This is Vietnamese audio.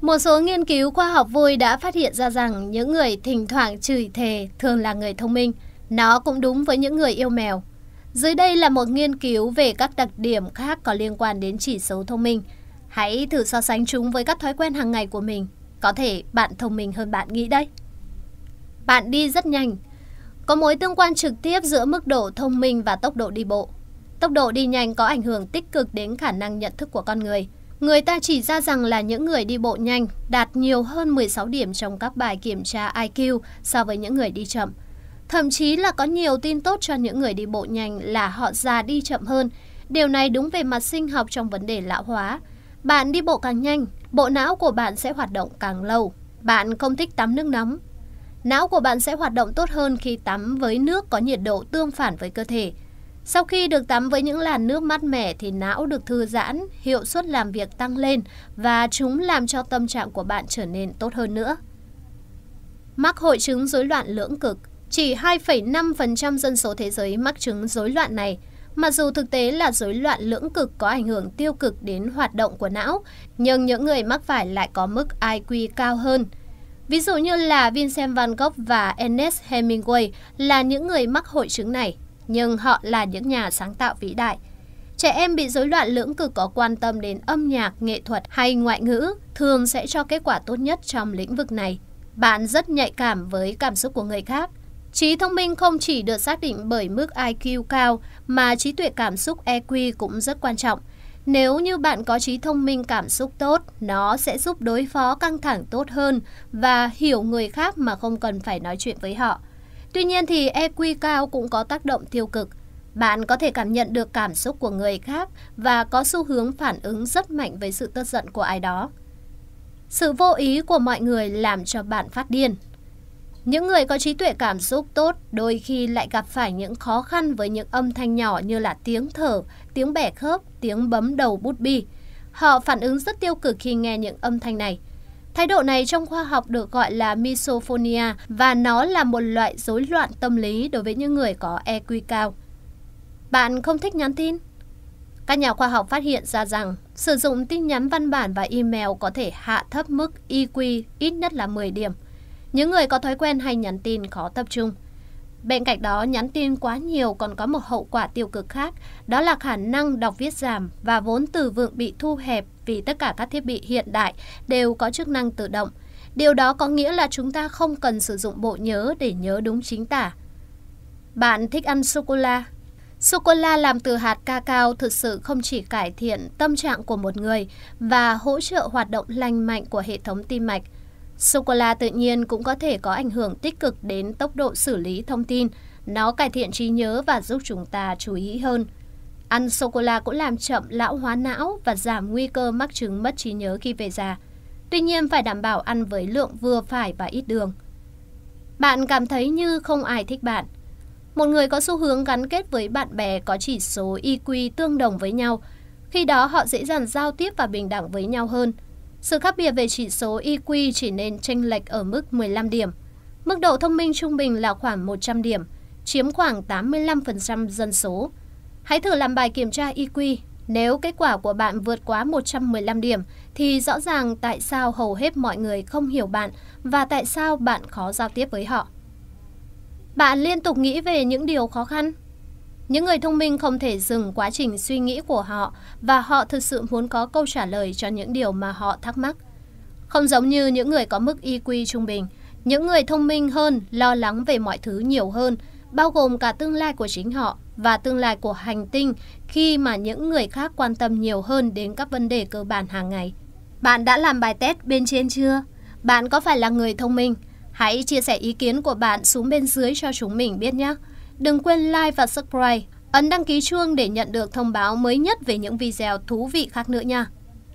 Một số nghiên cứu khoa học vui đã phát hiện ra rằng những người thỉnh thoảng chửi thề thường là người thông minh. Nó cũng đúng với những người yêu mèo. Dưới đây là một nghiên cứu về các đặc điểm khác có liên quan đến chỉ số thông minh. Hãy thử so sánh chúng với các thói quen hàng ngày của mình. Có thể bạn thông minh hơn bạn nghĩ đấy. Bạn đi rất nhanh. Có mối tương quan trực tiếp giữa mức độ thông minh và tốc độ đi bộ. Tốc độ đi nhanh có ảnh hưởng tích cực đến khả năng nhận thức của con người – Người ta chỉ ra rằng là những người đi bộ nhanh đạt nhiều hơn 16 điểm trong các bài kiểm tra IQ so với những người đi chậm. Thậm chí là có nhiều tin tốt cho những người đi bộ nhanh là họ già đi chậm hơn. Điều này đúng về mặt sinh học trong vấn đề lão hóa. Bạn đi bộ càng nhanh, bộ não của bạn sẽ hoạt động càng lâu. Bạn không thích tắm nước nóng. Não của bạn sẽ hoạt động tốt hơn khi tắm với nước có nhiệt độ tương phản với cơ thể. Sau khi được tắm với những làn nước mát mẻ thì não được thư giãn, hiệu suất làm việc tăng lên và chúng làm cho tâm trạng của bạn trở nên tốt hơn nữa. Mắc hội chứng rối loạn lưỡng cực Chỉ 2,5% dân số thế giới mắc chứng rối loạn này, Mặc dù thực tế là rối loạn lưỡng cực có ảnh hưởng tiêu cực đến hoạt động của não, nhưng những người mắc phải lại có mức IQ cao hơn. Ví dụ như là Vincent Van Gogh và Ernest Hemingway là những người mắc hội chứng này nhưng họ là những nhà sáng tạo vĩ đại. Trẻ em bị rối loạn lưỡng cực có quan tâm đến âm nhạc, nghệ thuật hay ngoại ngữ thường sẽ cho kết quả tốt nhất trong lĩnh vực này. Bạn rất nhạy cảm với cảm xúc của người khác. Trí thông minh không chỉ được xác định bởi mức IQ cao mà trí tuệ cảm xúc EQ cũng rất quan trọng. Nếu như bạn có trí thông minh cảm xúc tốt, nó sẽ giúp đối phó căng thẳng tốt hơn và hiểu người khác mà không cần phải nói chuyện với họ. Tuy nhiên thì EQ cao cũng có tác động tiêu cực. Bạn có thể cảm nhận được cảm xúc của người khác và có xu hướng phản ứng rất mạnh với sự tức giận của ai đó. Sự vô ý của mọi người làm cho bạn phát điên. Những người có trí tuệ cảm xúc tốt đôi khi lại gặp phải những khó khăn với những âm thanh nhỏ như là tiếng thở, tiếng bẻ khớp, tiếng bấm đầu bút bi. Họ phản ứng rất tiêu cực khi nghe những âm thanh này. Thái độ này trong khoa học được gọi là misophonia và nó là một loại rối loạn tâm lý đối với những người có EQ cao. Bạn không thích nhắn tin? Các nhà khoa học phát hiện ra rằng sử dụng tin nhắn văn bản và email có thể hạ thấp mức EQ ít nhất là 10 điểm. Những người có thói quen hay nhắn tin khó tập trung – Bên cạnh đó, nhắn tin quá nhiều còn có một hậu quả tiêu cực khác, đó là khả năng đọc viết giảm và vốn từ vựng bị thu hẹp vì tất cả các thiết bị hiện đại đều có chức năng tự động. Điều đó có nghĩa là chúng ta không cần sử dụng bộ nhớ để nhớ đúng chính tả. Bạn thích ăn sô-cô-la? Sô-cô-la làm từ hạt cacao thực sự không chỉ cải thiện tâm trạng của một người và hỗ trợ hoạt động lành mạnh của hệ thống tim mạch – Sô-cô-la tự nhiên cũng có thể có ảnh hưởng tích cực đến tốc độ xử lý thông tin. Nó cải thiện trí nhớ và giúp chúng ta chú ý hơn. Ăn sô-cô-la cũng làm chậm lão hóa não và giảm nguy cơ mắc chứng mất trí nhớ khi về già. Tuy nhiên phải đảm bảo ăn với lượng vừa phải và ít đường. Bạn cảm thấy như không ai thích bạn. Một người có xu hướng gắn kết với bạn bè có chỉ số IQ tương đồng với nhau. Khi đó họ dễ dàng giao tiếp và bình đẳng với nhau hơn – sự khác biệt về chỉ số EQ chỉ nên tranh lệch ở mức 15 điểm. Mức độ thông minh trung bình là khoảng 100 điểm, chiếm khoảng 85% dân số. Hãy thử làm bài kiểm tra EQ. Nếu kết quả của bạn vượt quá 115 điểm thì rõ ràng tại sao hầu hết mọi người không hiểu bạn và tại sao bạn khó giao tiếp với họ. Bạn liên tục nghĩ về những điều khó khăn, những người thông minh không thể dừng quá trình suy nghĩ của họ và họ thực sự muốn có câu trả lời cho những điều mà họ thắc mắc. Không giống như những người có mức IQ trung bình, những người thông minh hơn lo lắng về mọi thứ nhiều hơn, bao gồm cả tương lai của chính họ và tương lai của hành tinh khi mà những người khác quan tâm nhiều hơn đến các vấn đề cơ bản hàng ngày. Bạn đã làm bài test bên trên chưa? Bạn có phải là người thông minh? Hãy chia sẻ ý kiến của bạn xuống bên dưới cho chúng mình biết nhé. Đừng quên like và subscribe, ấn đăng ký chuông để nhận được thông báo mới nhất về những video thú vị khác nữa nha.